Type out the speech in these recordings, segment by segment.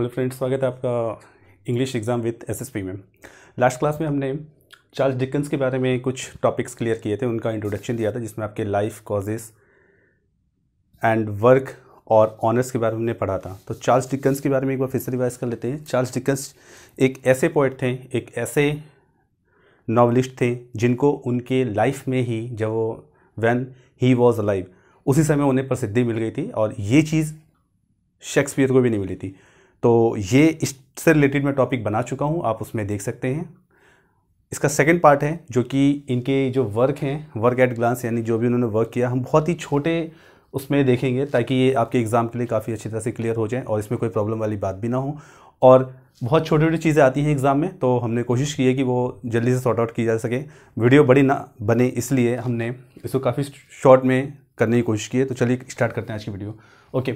hello friends स्वागत है आपका इंग्लिश एग्ज़ाम विथ एसएसपी में लास्ट क्लास में हमने चार्ल्स डिकन्स के बारे में कुछ टॉपिक्स क्लियर किए थे उनका इंट्रोडक्शन दिया था जिसमें आपके लाइफ कॉजेज एंड वर्क और ऑनर्स के बारे में हमने पढ़ा था तो चार्ल्स डिकन्स के बारे में एक बार फिर से रिवाइज कर लेते हैं चार्ल्स डिकन्स एक ऐसे पोइट थे एक ऐसे नावलिस्ट थे जिनको उनके लाइफ में ही जब वो वैन ही वॉज अ उसी समय उन्हें प्रसिद्धि मिल गई थी और ये चीज़ शेक्सपियर को भी नहीं मिली थी तो ये इससे रिलेटेड मैं टॉपिक बना चुका हूँ आप उसमें देख सकते हैं इसका सेकंड पार्ट है जो कि इनके जो वर्क हैं वर्क एट ग्लांस यानी जो भी उन्होंने वर्क किया हम बहुत ही छोटे उसमें देखेंगे ताकि ये आपके एग्ज़ाम के लिए काफ़ी अच्छी तरह से क्लियर हो जाए और इसमें कोई प्रॉब्लम वाली बात भी ना हो और बहुत छोटी छोटी चीज़ें आती हैं एग्ज़ाम में तो हमने कोशिश की है कि वो जल्दी से सॉर्ट आउट की जा सके वीडियो बड़ी ना बने इसलिए हमने इसको काफ़ी शॉर्ट में करने की कोशिश की है तो चलिए स्टार्ट करते हैं आज की वीडियो ओके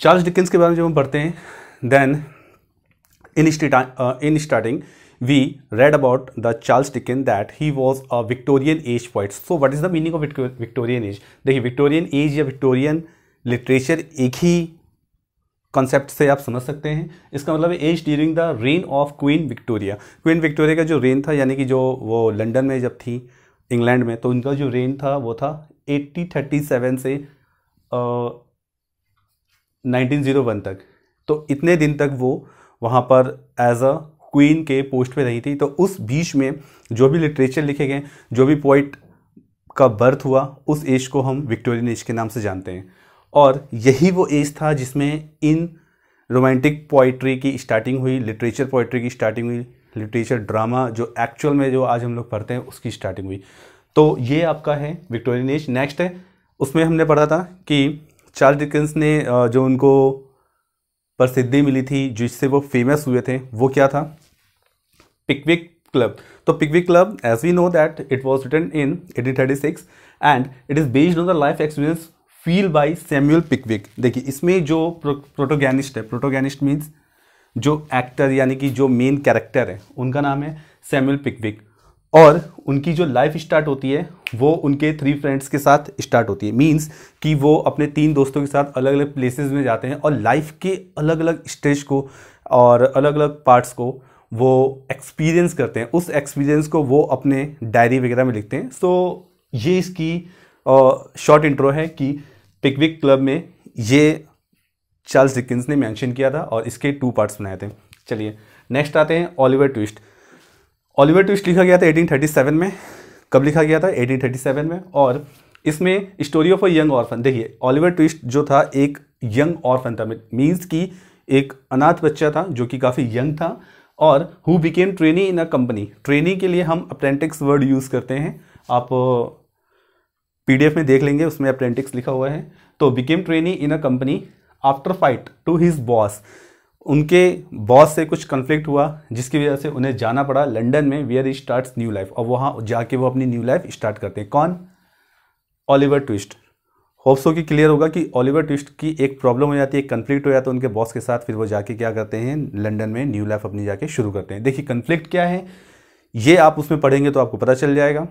चार्ल्स डिकिंस के बारे में जब हम पढ़ते हैं then in in starting we read about the Charles Dickens that he was a Victorian age poet so what is the meaning of Victorian age देखिए विक्टोरियन एज या Victorian literature एक ही कॉन्सेप्ट से आप समझ सकते हैं इसका मतलब age during the reign of Queen Victoria Queen Victoria का जो रेन था यानी कि जो वो लंडन में जब थी इंग्लैंड में तो उनका जो रेन था वो था 1837 से uh, 1901 तक तो इतने दिन तक वो वहाँ पर एज अ क्वीन के पोस्ट पे रही थी तो उस बीच में जो भी लिटरेचर लिखे गए जो भी पोइट का बर्थ हुआ उस एज को हम विक्टोरियन एज के नाम से जानते हैं और यही वो एज था जिसमें इन रोमांटिक पोइट्री की स्टार्टिंग हुई लिटरेचर पोइट्री की स्टार्टिंग हुई लिटरेचर ड्रामा जो एक्चुअल में जो आज हम लोग पढ़ते हैं उसकी स्टार्टिंग हुई तो ये आपका है विक्टोरियन एज नेक्स्ट है उसमें हमने पढ़ा था कि चार्ल्स डिकेंस ने जो उनको प्रसिद्धि मिली थी जिससे वो फेमस हुए थे वो क्या था पिकविक क्लब तो Pickwick club as we know that it was written in eighteen thirty six and it is based on the life experience feel by Samuel Pickwick देखिए इसमें जो प्रो, प्रोटोगैनिस्ट है प्रोटोगैनिस्ट मीन्स जो एक्टर यानी कि जो मेन कैरेक्टर है उनका नाम है सैम्यूल पिकविक और उनकी जो लाइफ स्टार्ट होती है वो उनके थ्री फ्रेंड्स के साथ स्टार्ट होती है मींस कि वो अपने तीन दोस्तों के साथ अलग अलग प्लेसेस में जाते हैं और लाइफ के अलग अलग स्टेज को और अलग अलग पार्ट्स को वो एक्सपीरियंस करते हैं उस एक्सपीरियंस को वो अपने डायरी वगैरह में लिखते हैं सो so, ये इसकी शॉर्ट इंट्रो है कि पिकविक क्लब में ये चार्ल्स डिकिंस ने मेंशन किया था और इसके टू पार्ट्स बनाए थे चलिए नेक्स्ट आते हैं ऑलिवर ट्विस्ट ऑलिवर ट्विस्ट लिखा गया था 1837 में कब लिखा गया था 1837 में और इसमें story of a young orphan देखिए ऑलिवर ट्विस्ट जो था एक यंग ऑर्फन था मीन्स कि एक अनाथ बच्चा था जो कि काफ़ी यंग था और who became trainee in a company trainee के लिए हम अप्रेंटिक्स वर्ड यूज़ करते हैं आप पीडीएफ में देख लेंगे उसमें अप्रेंटिक्स लिखा हुआ है तो became trainee in a company after fight to his boss उनके बॉस से कुछ कन्फ्लिक्ट हुआ जिसकी वजह से उन्हें जाना पड़ा लंडन में where he start new life और वहाँ जाके वो अपनी न्यू लाइफ स्टार्ट करते हैं कौन ओलिवर ट्विस्ट होप्सो की क्लियर होगा कि ओलिवर ट्विस्ट की एक प्रॉब्लम हो जाती है कन्फ्लिक्ट हो जाता है उनके बॉस के साथ फिर वो जाके क्या करते हैं लंडन में न्यू लाइफ अपनी जाके शुरू करते हैं देखिए कन्फ्लिक्ट क्या है ये आप उसमें पढ़ेंगे तो आपको पता चल जाएगा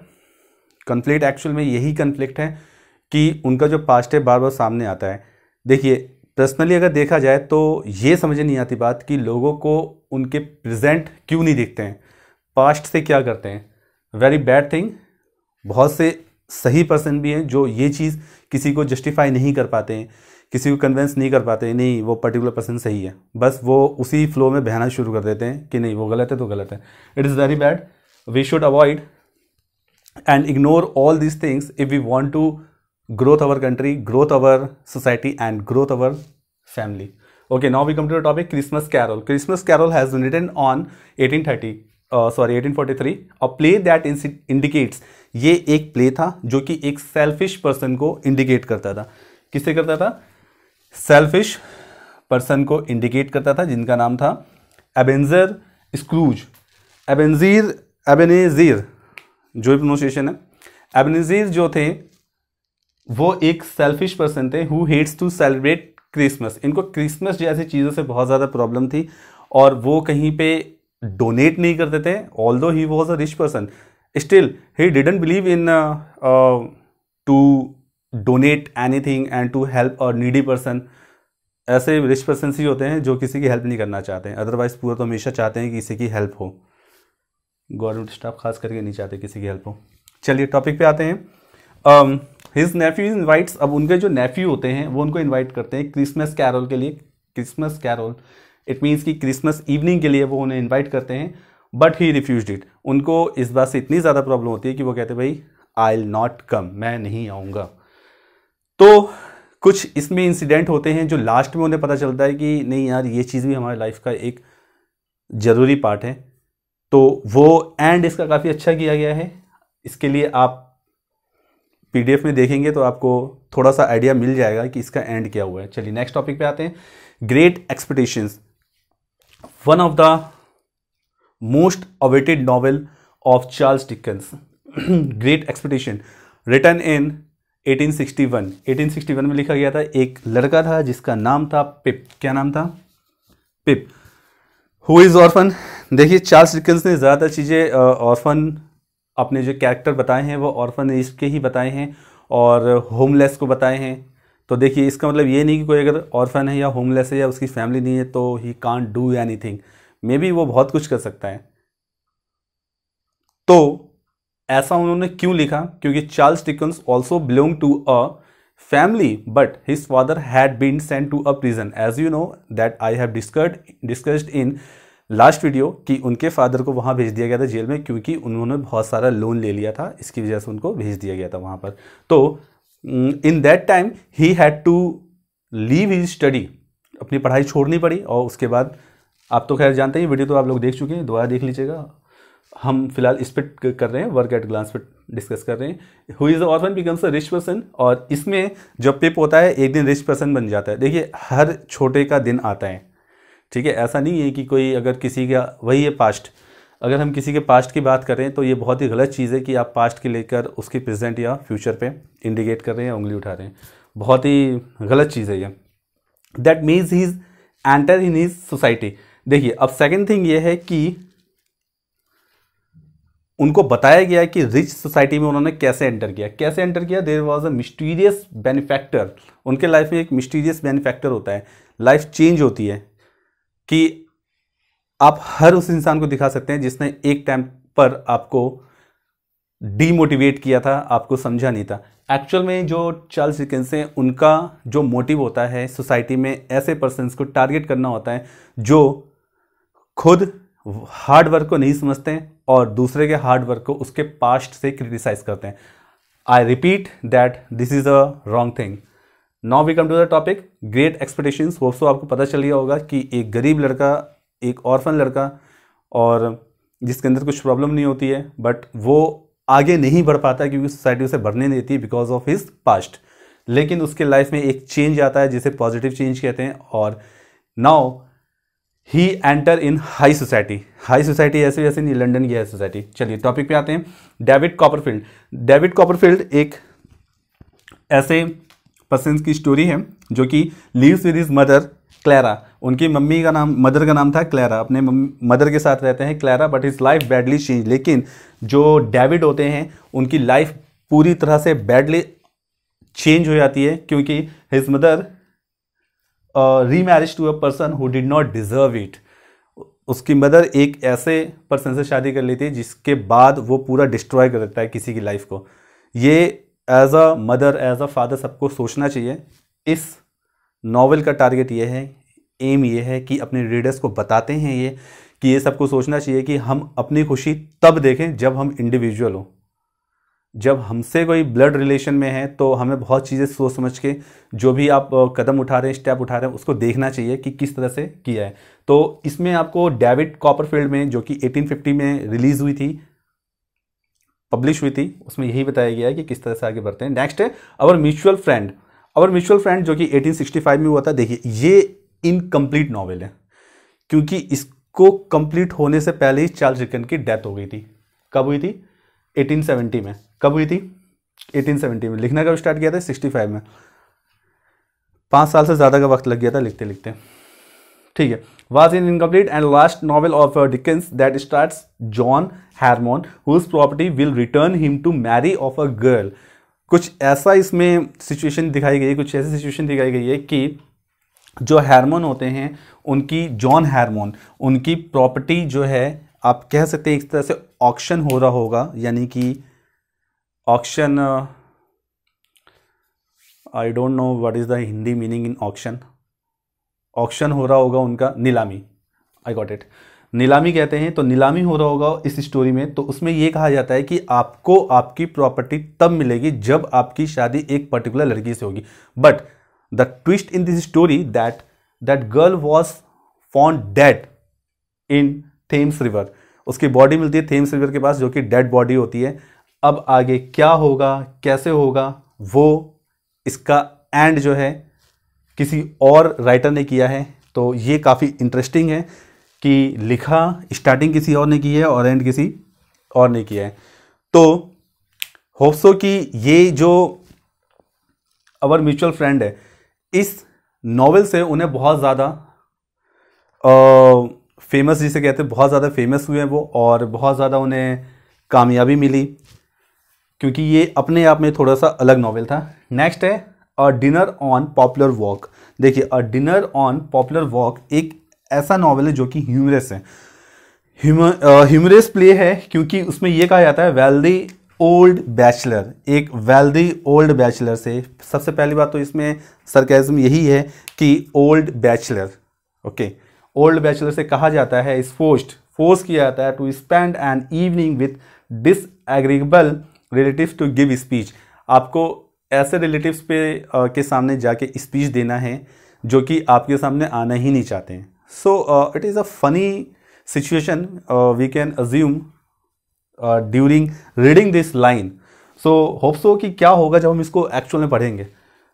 कन्फ्लिक्ट एक्चुअल में यही कन्फ्लिक्ट है कि उनका जो पास्ट है बार बार सामने आता है देखिए पर्सनली अगर देखा जाए तो ये समझ नहीं आती बात कि लोगों को उनके प्रेजेंट क्यों नहीं दिखते हैं पास्ट से क्या करते हैं वेरी बैड थिंग बहुत से सही पर्सन भी हैं जो ये चीज़ किसी को जस्टिफाई नहीं कर पाते हैं किसी को कन्वेंस नहीं कर पाते नहीं वो पर्टिकुलर पर्सन सही है बस वो उसी फ्लो में बहना शुरू कर देते हैं कि नहीं वो गलत है तो गलत है it is very bad we should avoid and ignore all these things if we want to growth our country growth our society and growth our family okay now we come to the topic Christmas Carol Christmas Carol has written on 1830 sorry uh, 1843 a play that indicates ये एक play था जो कि एक selfish person को indicate करता था किसे करता था सेल्फिश पर्सन को इंडिकेट करता था जिनका नाम था एबेंजर स्क्रूज एबेंजीर एबेनेजीर जो भी प्रोनाउंसिएशन है एबेनेजीर जो थे वो एक सेल्फिश पर्सन थे who hates to celebrate Christmas इनको क्रिसमस जैसी चीज़ों से बहुत ज़्यादा प्रॉब्लम थी और वो कहीं पे डोनेट नहीं करते थे although he was a rich person still he didn't believe in to donate anything and to help a needy person ऐसे रिच पर्सन ही होते हैं जो किसी की हेल्प नहीं करना चाहते हैं अदरवाइज पूरा तो हमेशा चाहते हैं कि किसी की हेल्प हो गवर्नमेंट स्टाफ खास करके नहीं चाहते किसी की हेल्प हो चलिए टॉपिक पे आते हैं um, हिज नेफ्यू इन्वाइट्स अब उनके जो नेफ्यू होते हैं वो उनको इन्वाइट करते हैं क्रिसमस कैरोल के लिए क्रिसमस कैरोल इट मीन्स कि क्रिसमस इवनिंग के लिए वो उन्हें इन्वाइट करते हैं बट ही रिफ्यूज इट उनको इस बात से इतनी ज़्यादा प्रॉब्लम होती है कि वो कहते हैं भाई आई विल नॉट कम मैं नहीं आऊँगा तो कुछ इसमें इंसिडेंट होते हैं जो लास्ट में उन्हें पता चलता है कि नहीं यार ये चीज़ भी हमारी लाइफ का एक ज़रूरी पार्ट है तो वो एंड इसका काफ़ी अच्छा किया गया है इसके लिए आप पीडीएफ में देखेंगे तो आपको थोड़ा सा आइडिया मिल जाएगा कि इसका एंड क्या हुआ है चलिए नेक्स्ट टॉपिक पे आते हैं Great Expectations one of the most awaited novel of Charles Dickens Great Expectation written in 1861 1861 में लिखा गया था एक लड़का था जिसका नाम था पिप क्या नाम था पिप हु इज ऑर्फन देखिए चार्ल्स डिकन्स ने ज़्यादातर चीज़ें ऑर्फन अपने जो कैरेक्टर बताए हैं वो ऑर्फन के ही बताए हैं और होमलेस को बताए हैं तो देखिए इसका मतलब ये नहीं कि कोई अगर ऑर्फन है या होमलेस है या उसकी फैमिली नहीं है तो he can do anything maybe वो बहुत कुछ कर सकता है तो ऐसा उन्होंने क्यों लिखा क्योंकि Charles Dickens also belong to a family but his father had been sent to a prison as you know that I have discussed discussed in last video कि उनके फादर को वहाँ भेज दिया गया था जेल में क्योंकि उन्होंने बहुत सारा लोन ले लिया था इसकी वजह से उनको भेज दिया गया था वहाँ पर तो in that time he had to leave his study अपनी पढ़ाई छोड़नी पड़ी और उसके बाद आप तो खैर जानते हैं वीडियो तो आप लोग देख चुके हैं दोबारा देख लीजिएगा हम फिलहाल इस पर कर रहे हैं वर्क एट ग्लांस पर डिस्कस कर रहे हैं who is orphan becomes a rich person और इसमें जब पिप होता है एक दिन रिच पर्सन बन जाता है देखिए हर छोटे का दिन आता है ठीक है ऐसा नहीं है कि कोई अगर किसी का वही है पास्ट अगर हम किसी के पास्ट की बात करें तो ये बहुत ही गलत चीज़ है कि आप पास्ट की लेकर उसके प्रेजेंट या फ्यूचर पे इंडिकेट कर रहे हैं या उंगली उठा रहे हैं बहुत ही गलत चीज़ है ये that means he is enter in his society देखिए अब सेकेंड थिंग ये है कि उनको बताया गया कि रिच सोसाइटी में उन्होंने कैसे एंटर किया कैसे एंटर किया there was a mysterious benefactor उनके लाइफ में एक मिस्टीरियस बेनिफैक्टर होता है लाइफ चेंज होती है कि आप हर उस इंसान को दिखा सकते हैं जिसने एक टाइम पर आपको डीमोटिवेट किया था आपको समझा नहीं था एक्चुअल में जो चार्ल्स डिकेंस हैं उनका जो मोटिव होता है सोसाइटी में ऐसे पर्सनस को टारगेट करना होता है जो खुद हार्ड वर्क को नहीं समझते और दूसरे के हार्ड वर्क को उसके पास्ट से क्रिटिसाइज करते हैं I repeat that this is a wrong thing now we come to the topic Great Expectations hope so आपको पता चल गया होगा कि एक गरीब लड़का एक ऑर्फन लड़का और जिसके अंदर कुछ प्रॉब्लम नहीं होती है बट वो आगे नहीं बढ़ पाता क्योंकि सोसाइटी उसे बढ़ने नहीं देती बिकॉज ऑफ हिज पास्ट लेकिन उसके लाइफ में एक चेंज आता है जिसे पॉजिटिव चेंज कहते हैं और नाउ ही enter in high society high society ऐसे वैसे नहीं लंडन की हाई सोसाइटी चलिए टॉपिक पे आते हैं डेविड कॉपरफील्ड डेविड कॉपरफील्ड एक ऐसे पर्सन्स की स्टोरी है जो कि lives with his mother Clara उनकी मम्मी का नाम मदर का नाम था क्लैरा अपने मदर के साथ रहते हैं Clara but his life badly change लेकिन जो डेविड होते हैं उनकी लाइफ पूरी तरह से बैडली चेंज हो जाती है क्योंकि his mother remarriage to a person who did not deserve it उसकी मदर एक ऐसे पर्सन से शादी कर लेती है जिसके बाद वो पूरा डिस्ट्रॉय कर देता है किसी की लाइफ को ये as a mother as a father सबको सोचना चाहिए इस नावल का टारगेट ये है एम ये है कि अपने रीडर्स को बताते हैं ये कि ये सबको सोचना चाहिए कि हम अपनी खुशी तब देखें जब हम इंडिविजुअल हों जब हमसे कोई ब्लड रिलेशन में है तो हमें बहुत चीज़ें सोच समझ के जो भी आप कदम उठा रहे हैं स्टेप उठा रहे हैं उसको देखना चाहिए कि किस तरह से किया है तो इसमें आपको डेविड कॉपरफील्ड में जो कि 1850 में रिलीज़ हुई थी पब्लिश हुई थी उसमें यही बताया गया है कि किस तरह से आगे बढ़ते हैं नेक्स्ट है our mutual friend our mutual friend जो कि 1865 में हुआ था देखिए ये इनकम्प्लीट नॉवल है क्योंकि इसको कंप्लीट होने से पहले ही चार्ल्स डिकन की डेथ हो गई थी कब हुई थी 1870 में कब हुई थी 1870 में लिखना कब स्टार्ट किया था 65 में पाँच साल से ज़्यादा का वक्त लग गया था लिखते लिखते ठीक है was in incomplete and last novel of Dickens that start John Harmon whose property will return him to marry of a girl कुछ ऐसा इसमें सिचुएशन दिखाई गई है कुछ ऐसी सिचुएशन दिखाई गई है कि जो हारमोन होते हैं उनकी जॉन हारमोन उनकी प्रॉपर्टी जो है आप कह सकते हैं एक तरह से ऑक्शन हो रहा होगा यानी कि auction I don't know what is the Hindi meaning in auction auction हो रहा होगा उनका नीलामी आई गॉट इट नीलामी कहते हैं तो नीलामी हो रहा होगा इस स्टोरी में तो उसमें यह कहा जाता है कि आपको आपकी प्रॉपर्टी तब मिलेगी जब आपकी शादी एक पर्टिकुलर लड़की से होगी but the twist in this story that that girl was found dead in Thames river उसकी बॉडी मिलती है थेम्स रिवर के पास जो कि डेड बॉडी होती है अब आगे क्या होगा कैसे होगा वो इसका एंड जो है किसी और राइटर ने किया है तो ये काफ़ी इंटरेस्टिंग है कि लिखा स्टार्टिंग किसी और ने की है और एंड किसी और ने किया है तो होप्सो कि ये जो अवर म्यूचुअल फ्रेंड है इस नावल से उन्हें बहुत ज़्यादा फेमस जिसे कहते हैं बहुत ज़्यादा फेमस हुए हैं वो और बहुत ज़्यादा उन्हें कामयाबी मिली क्योंकि ये अपने आप में थोड़ा सा अलग नावल था नेक्स्ट है a dinner on popular walk देखिए a dinner on popular walk एक ऐसा नॉवल है जो कि ह्यूमरस है ह्यूमरस प्ले है क्योंकि उसमें यह कहा जाता है वेल्दी ओल्ड बैचलर एक वेल्दी ओल्ड बैचलर से सबसे पहली बात तो इसमें सरकेज़म यही है कि old bachelor okay old bachelor से कहा जाता है इस फोर्स किया जाता है to spend an evening with disagreeable relative to give speech आपको ऐसे रिलेटिव्स पे आ, के सामने जाके स्पीच देना है जो कि आपके सामने आना ही नहीं चाहते हैं so it is a funny situation we can assume during reading this line so hope so कि क्या होगा जब हम इसको एक्चुअल में पढ़ेंगे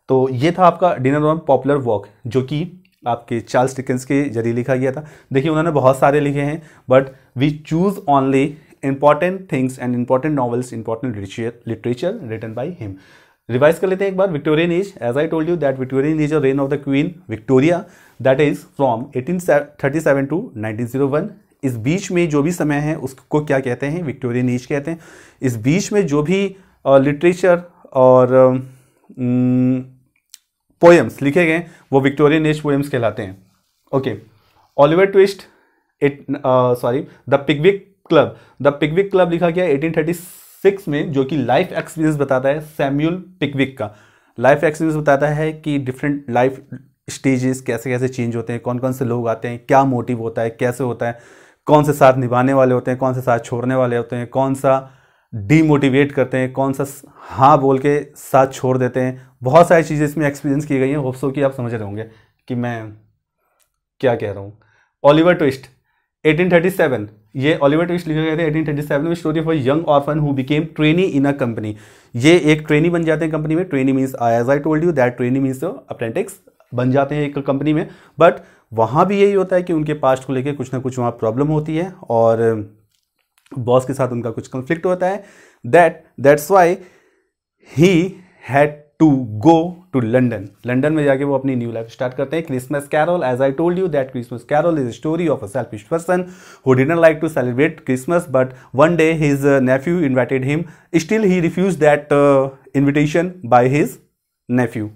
तो ये था आपका डिनर ऑन पॉपुलर वॉक जो कि आपके चार्ल्स डिकेंस के जरिए लिखा गया था देखिए उन्होंने बहुत सारे लिखे हैं but we choose only important things and important novels important literature written by him revise कर लेते हैं एक बार Victorian age age I told you that Victorian is a reign of the queen Victoria that is from 1837 to 1901 इस बीच में जो भी समय है उसको क्या कहते हैं विक्टोरियन एज कहते हैं इस बीच में जो भी लिटरेचर और पोएम्स लिखे गए वो विक्टोरियन एज पोएम्स कहलाते हैं okay Oliver Twist it sorry the Pickwick club the Pickwick club लिखा गया थर्टी सिक्स में जो कि लाइफ एक्सपीरियंस बताता है सैम्यूल पिकविक का लाइफ एक्सपीरियंस बताता है कि डिफरेंट लाइफ स्टेजेस कैसे कैसे चेंज होते हैं कौन कौन से लोग आते हैं क्या मोटिव होता है कैसे होता है कौन से साथ निभाने वाले होते हैं कौन से साथ छोड़ने वाले होते हैं कौन सा डीमोटिवेट करते हैं कौन सा हाँ बोल के साथ छोड़ देते हैं बहुत सारी चीज़ें इसमें एक्सपीरियंस की गई हैं होप्सो कि आप समझ रहे होंगे कि मैं क्या कह रहा हूँ ओलिवर ट्विस्ट 1837 ये ऑलिवर ट्विस्ट लिखे गए थे 1837 में story for young orphan who became trainee in a company ये एक ट्रेनी बन जाते हैं कंपनी में trainee means as I told you that trainee means apprentice बन जाते हैं एक कंपनी में बट वहाँ भी यही होता है कि उनके पास्ट को लेकर कुछ ना कुछ वहाँ प्रॉब्लम होती है और बॉस के साथ उनका कुछ कंफ्लिक्ट होता है that that's why he had to go to London London में जाके वो अपनी न्यू लाइफ स्टार्ट करते हैं Christmas Carol as I told you that Christmas Carol is story of a selfish person who didn't like to celebrate Christmas but one day his nephew invited him still he refuse that invitation by his nephew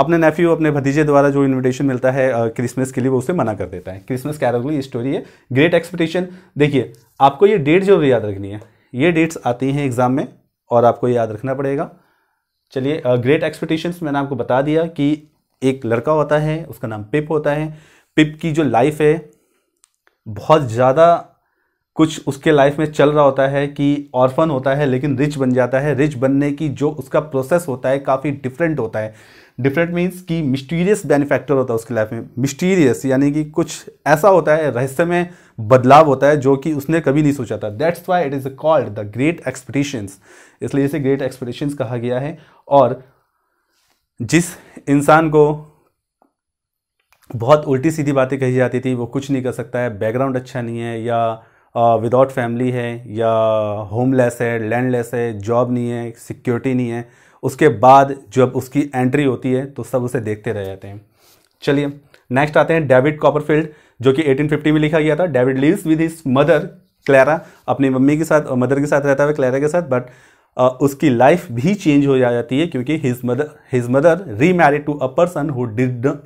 अपने nephew अपने भतीजे द्वारा जो invitation मिलता है Christmas uh, के लिए वो उसे मना कर देता है क्रिसमस कैरोल की स्टोरी है ग्रेट एक्सपेक्टेशन देखिए आपको ये डेट जरूर याद रखनी है ये डेट्स आती हैं एग्जाम में और आपको याद रखना पड़ेगा चलिए ग्रेट एक्सपेक्टेशंस मैंने आपको बता दिया कि एक लड़का होता है उसका नाम पिप होता है पिप की जो लाइफ है बहुत ज़्यादा कुछ उसके लाइफ में चल रहा होता है कि ऑर्फन होता है लेकिन रिच बन जाता है रिच बनने की जो उसका प्रोसेस होता है काफ़ी डिफरेंट होता है डिफरेंट मीन्स कि मिस्टीरियस बेनिफैक्टर होता है उसकी लाइफ में मिस्टीरियस यानी कि कुछ ऐसा होता है रहस्य में बदलाव होता है जो कि उसने कभी नहीं सोचा था that's why it is called the great expectations इसलिए इसे ग्रेट एक्सपेक्टेशंस कहा गया है और जिस इंसान को बहुत उल्टी सीधी बातें कही जाती थी वो कुछ नहीं कर सकता है बैकग्राउंड अच्छा नहीं है या विदाउट फैमिली है या होमलेस है लैंडलेस है जॉब नहीं है सिक्योरिटी नहीं है उसके बाद जब उसकी एंट्री होती है तो सब उसे देखते रह जाते हैं चलिए नेक्स्ट आते हैं डेविड कॉपरफील्ड जो कि 1850 में लिखा गया था David lives with his mother Clara अपनी मम्मी के साथ मदर के साथ रहता है क्लैरा के साथ बट uh, उसकी लाइफ भी चेंज हो जाती है क्योंकि his mother his mother remarried to a person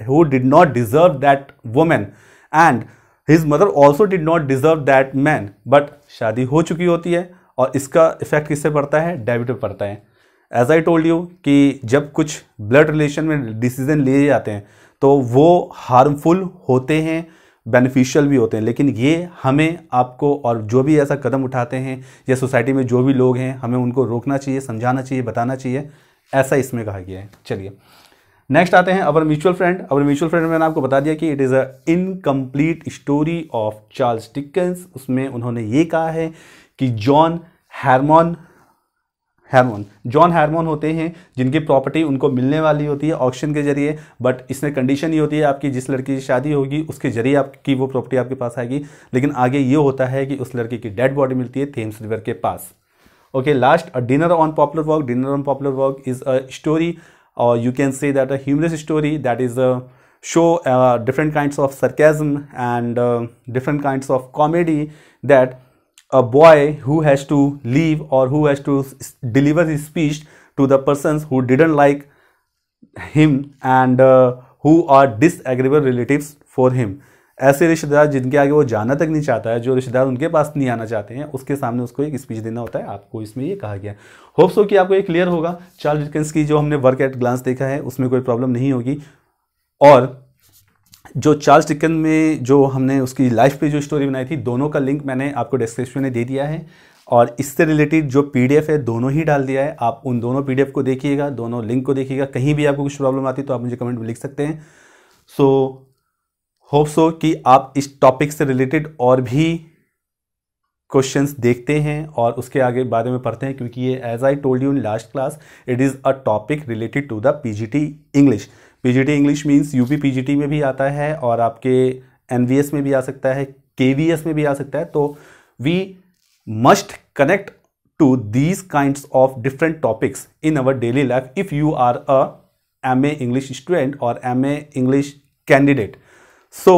who did not deserve that women and his mother also did not deserve that man but शादी हो चुकी होती है और इसका इफेक्ट किससे पड़ता है डेविड पर पड़ता है एज आई टोल्ड यू कि जब कुछ ब्लड रिलेशन में डिसीजन लिए जाते हैं तो वो हार्मफुल होते हैं बेनिफिशियल भी होते हैं लेकिन ये हमें आपको और जो भी ऐसा कदम उठाते हैं या सोसाइटी में जो भी लोग हैं हमें उनको रोकना चाहिए समझाना चाहिए बताना चाहिए ऐसा इसमें कहा गया है चलिए नेक्स्ट आते हैं our mutual friend our mutual friend मैंने आपको बता दिया कि it is a incomplete story of Charles Dickens उसमें उन्होंने ये कहा है कि John Harmon Harmon John Harmon होते हैं जिनकी प्रॉपर्टी उनको मिलने वाली होती है ऑक्शन के जरिए बट इसमें कंडीशन ये होती है आपकी जिस लड़की की शादी होगी उसके जरिए आपकी वो प्रॉपर्टी आपके पास आएगी लेकिन आगे ये होता है कि उस लड़की की डेड बॉडी मिलती है थेम्स रिवर के पास okay last dinner on popular work dinner on popular work is a story और you can say that a humorous story that is a show different kind of sarcasm and different kinds of comedy that a boy who has to leave or who has to deliver his speech to the persons who didn't like him and uh, who are disagreeable relatives for him ऐसे रिश्तेदार जिनके आगे वो जाना तक नहीं चाहता है जो रिश्तेदार उनके पास नहीं आना चाहते हैं उसके सामने उसको एक स्पीच देना होता है आपको इसमें ये कहा गया होप्स हो कि आपको ये क्लियर होगा चार्ल्स डिकेंस की जो हमने वर्क एट ग्लांस देखा है उसमें कोई प्रॉब्लम नहीं होगी और जो चार्ल्स डिकन में जो हमने उसकी लाइफ पे जो स्टोरी बनाई थी दोनों का लिंक मैंने आपको डिस्क्रिप्शन में दे दिया है और इससे रिलेटेड जो पीडीएफ है दोनों ही डाल दिया है आप उन दोनों पीडीएफ को देखिएगा दोनों लिंक को देखिएगा कहीं भी आपको कुछ प्रॉब्लम आती है तो आप मुझे कमेंट में लिख सकते हैं सो होप सो कि आप इस टॉपिक से रिलेटेड और भी क्वेश्चंस देखते हैं और उसके आगे बारे में पढ़ते हैं क्योंकि ये as I told you in last class it is a topic related to the PGT English PGT English means UP PGT में भी आता है और आपके एनवीएस में भी आ सकता है केवीएस में भी आ सकता है तो we must connect to these kind of different topics in our daily life if you are a M A English student और M A English candidate so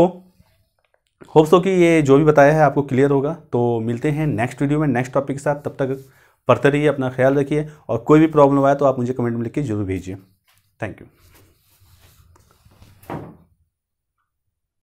hope so कि ये जो भी बताया है आपको क्लियर होगा तो मिलते हैं नेक्स्ट वीडियो में नेक्स्ट टॉपिक के साथ तब तक पढ़ते रहिए अपना ख्याल रखिए और कोई भी प्रॉब्लम आए तो आप मुझे कमेंट में लिख के जरूर भेजिए थैंक यू